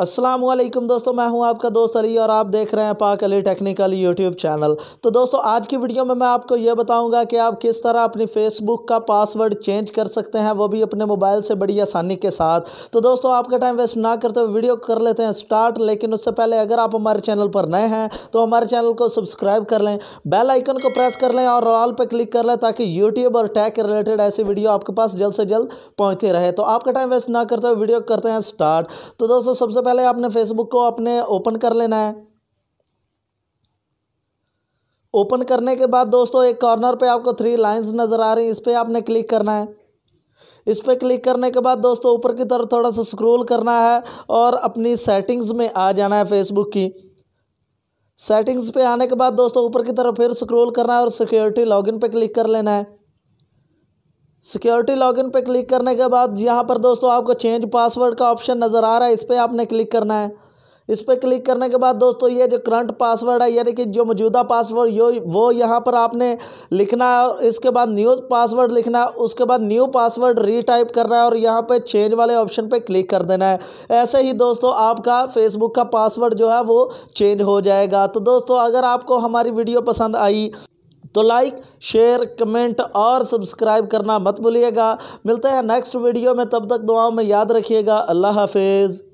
असलम दोस्तों मैं हूं आपका दोस्त अली और आप देख रहे हैं पाक अली टेक्निकल यूट्यूब चैनल तो दोस्तों आज की वीडियो में मैं आपको ये बताऊंगा कि आप किस तरह अपनी फेसबुक का पासवर्ड चेंज कर सकते हैं वो भी अपने मोबाइल से बड़ी आसानी के साथ तो दोस्तों आपका टाइम वेस्ट ना करते हुए वीडियो कर लेते हैं स्टार्ट लेकिन उससे पहले अगर आप हमारे चैनल पर नए हैं तो हमारे चैनल को सब्सक्राइब कर लें बेल आइकन को प्रेस कर लें और ऑल पर क्लिक कर लें ताकि यूट्यूब और टैग रिलेटेड ऐसी वीडियो आपके पास जल्द से जल्द पहुँचती रहे तो आपका टाइम वेस्ट ना करते हुए वीडियो करते हैं स्टार्ट तो दोस्तों सबसे पहले आपने फेसबुक को अपने ओपन कर लेना है ओपन करने के बाद दोस्तों एक कॉर्नर पे आपको थ्री लाइंस नज़र आ रही इस पर आपने क्लिक करना है इस पर क्लिक करने के बाद दोस्तों ऊपर की तरफ थोड़ा सा स्क्रॉल करना है और अपनी सेटिंग्स में आ जाना है फेसबुक की सेटिंग्स पे आने के बाद दोस्तों ऊपर की तरफ फिर स्क्रॉल करना है और सिक्योरिटी लॉगिन पे क्लिक कर लेना है सिक्योरिटी लॉगिन पे क्लिक करने के बाद यहाँ पर दोस्तों आपको चेंज पासवर्ड का ऑप्शन नज़र आ रहा है इस पर आपने क्लिक करना है इस पर क्लिक करने के बाद दोस्तों ये जो करंट पासवर्ड है यानी कि जो मौजूदा पासवर्ड यो वो यहाँ पर आपने लिखना है और इसके बाद न्यू पासवर्ड लिखना है उसके बाद न्यू पासवर्ड रीटाइप करना है और यहाँ पे चेंज वाले ऑप्शन पे क्लिक कर देना है ऐसे ही दोस्तों आपका फेसबुक का पासवर्ड जो है वो चेंज हो जाएगा तो दोस्तों अगर आपको हमारी वीडियो पसंद आई तो लाइक शेयर कमेंट और सब्सक्राइब करना मत भूलिएगा मिलते हैं नेक्स्ट वीडियो में तब तक दुआओं में याद रखिएगा अल्लाह हाफिज़